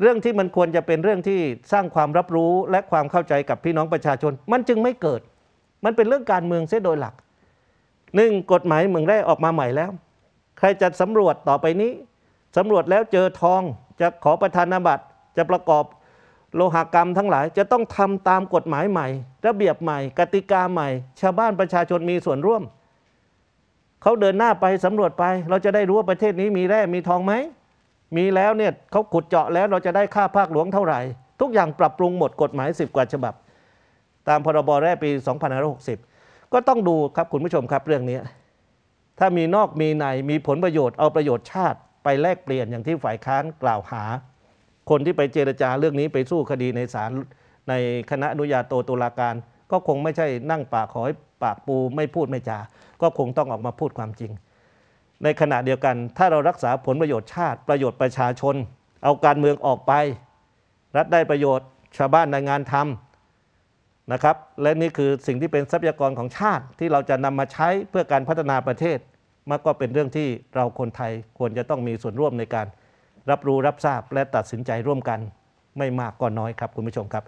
เรื่องที่มันควรจะเป็นเรื่องที่สร้างความรับรู้และความเข้าใจกับพี่น้องประชาชน มันจึงไม่เกิด มันเป็นเรื่องการเมืองเสียโดยหลักหนึ่งกฎหมายเมืองแร่ออกมาใหม่แล้ว ใครจะสำรวจต่อไปนี้สำรวจแล้วเจอทองจะขอประธานาบัตรจะประกอบโลหกรรมทั้งหลาย จะต้องทำตามกฎหมายใหม่ ระเบียบใหม่ กติกาใหม่ ชาวบ้านประชาชนมีส่วนร่วมเขาเดินหน้าไปสำรวจไป เราจะได้รู้ว่าประเทศนี้มีแร่มีทองไหมมีแล้วเนี่ยเขาขุดเจาะแล้วเราจะได้ค่าภาคหลวงเท่าไหร่ ทุกอย่างปรับปรุงหมดกฎหมาย 10 กว่าฉบับ ตามพรบแรกปี2560 ก็ต้องดูครับคุณผู้ชมครับเรื่องนี้ ถ้ามีนอกมีในมีผลประโยชน์เอาประโยชน์ชาติ ไปแลกเปลี่ยนอย่างที่ฝ่ายค้านกล่าวหา คนที่ไปเจรจาเรื่องนี้ไปสู้คดีในศาลในคณะอนุญาโตตุลาการ ก็คงไม่ใช่นั่งปากขอให้ปากปูไม่พูดไม่จา ก็คงต้องออกมาพูดความจริงในขณะเดียวกัน ถ้าเรารักษาผลประโยชน์ชาติ ประโยชน์ประชาชน เอาการเมืองออกไป รัฐได้ประโยชน์ชาวบ้านในงานทำนะครับ และนี่คือสิ่งที่เป็นทรัพยากรของชาติที่เราจะนำมาใช้เพื่อการพัฒนาประเทศมันก็เป็นเรื่องที่เราคนไทยควรจะต้องมีส่วนร่วมในการ รับรู้รับทราบและตัดสินใจร่วมกันไม่มากก็น้อยครับ คุณผู้ชมครับ